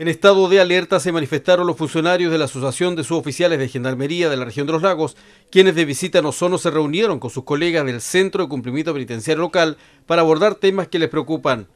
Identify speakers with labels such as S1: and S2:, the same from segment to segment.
S1: En estado de alerta se manifestaron los funcionarios de la Asociación de Suboficiales de Gendarmería de la Región de los Lagos, quienes de visita no solo se reunieron con sus colegas del Centro de Cumplimiento Penitenciario Local para abordar temas que les preocupan.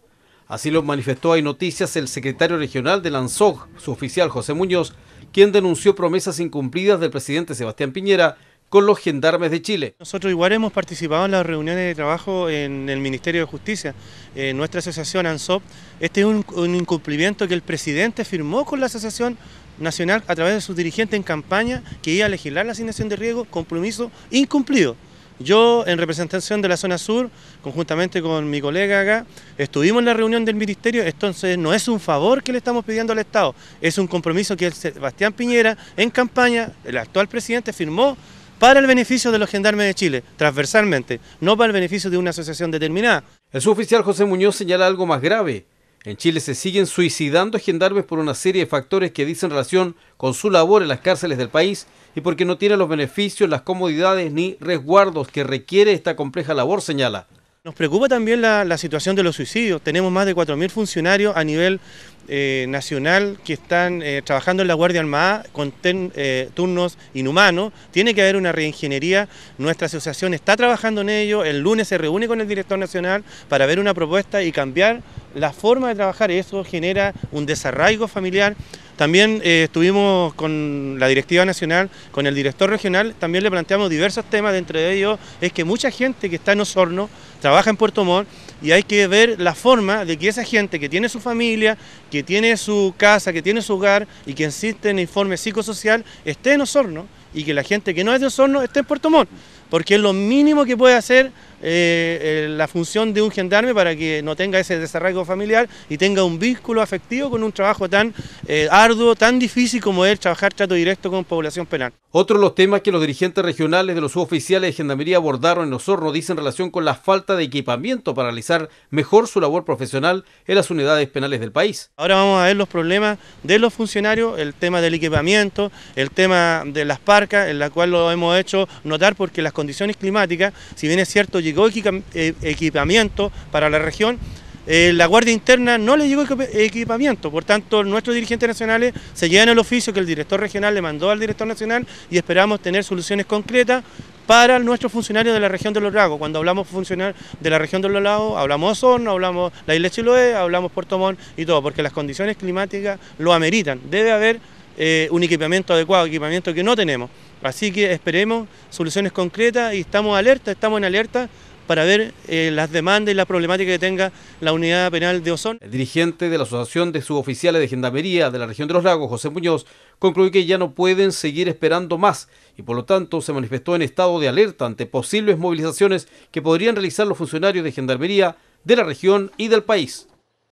S1: Así lo manifestó hay Noticias el secretario regional de ANSOG, su oficial José Muñoz, quien denunció promesas incumplidas del presidente Sebastián
S2: Piñera con los gendarmes de Chile. Nosotros igual hemos participado en las reuniones de trabajo en el Ministerio de Justicia, en eh, nuestra asociación ANSOP. Este es un, incumplimiento que el presidente firmó con la asociación nacional a través de su dirigente en campaña que iba a legislar la asignación de riesgo, compromiso incumplido. Yo, en representación de la zona sur, conjuntamente con mi colega acá, estuvimos en la reunión del ministerio, entonces no es un favor que le estamos pidiendo al Estado, es un compromiso que el Sebastián Piñera, en campaña, el actual presidente, firmó para el beneficio de los gendarmes de Chile, transversalmente, no para el beneficio de una asociación determinada. El suboficial José Muñoz señala algo más grave. En Chile se siguen suicidando
S1: gendarmes por una serie de factores que dicen relación con su labor en las cárceles del país y porque no tiene los
S2: beneficios, las comodidades ni resguardos que requiere esta compleja labor, señala. Nos preocupa también la, la situación de los suicidios. Tenemos más de 4.000 funcionarios a nivel eh, nacional que están eh, trabajando en la Guardia Armada con eh, turnos inhumanos. Tiene que haber una reingeniería. Nuestra asociación está trabajando en ello. El lunes se reúne con el director nacional para ver una propuesta y cambiar la forma de trabajar. Eso genera un desarraigo familiar. También estuvimos con la directiva nacional, con el director regional, también le planteamos diversos temas, dentro de ellos es que mucha gente que está en Osorno trabaja en Puerto Montt y hay que ver la forma de que esa gente que tiene su familia, que tiene su casa, que tiene su hogar y que insiste en informe psicosocial esté en Osorno y que la gente que no es de Osorno esté en Puerto Montt, porque es lo mínimo que puede hacer eh, eh, la función de un gendarme para que no tenga ese desarraigo familiar y tenga un vínculo afectivo con un trabajo tan eh, arduo, tan difícil como es trabajar trato directo con población penal. Otro de los temas
S1: que los dirigentes regionales de los suboficiales de gendarmería abordaron en Osorno dice en relación con la falta de equipamiento
S2: para realizar mejor su labor profesional en las unidades penales del país. Ahora vamos a ver los problemas de los funcionarios, el tema del equipamiento, el tema de las parcas, en la cual lo hemos hecho notar porque las condiciones climáticas, si bien es cierto, llegó eh, equipamiento para la región, eh, la Guardia Interna no le llegó equipamiento, por tanto nuestros dirigentes nacionales se llevan el oficio que el director regional le mandó al director nacional y esperamos tener soluciones concretas para nuestros funcionarios de la región de Los Lagos. Cuando hablamos funcionarios de la región de Los Lagos, hablamos Osorno, hablamos la isla Chiloé, hablamos Puerto Montt y todo, porque las condiciones climáticas lo ameritan. Debe haber eh, un equipamiento adecuado, equipamiento que no tenemos. Así que esperemos soluciones concretas y estamos alerta, estamos en alerta para ver eh, las demandas y la problemática que tenga la unidad penal de Ozón. El dirigente de la Asociación de Suboficiales de
S1: Gendarmería de la región de los lagos, José Muñoz, concluyó que ya no pueden seguir esperando más y por lo tanto se manifestó en estado de alerta ante posibles movilizaciones que podrían realizar los funcionarios de Gendarmería de la región y del país.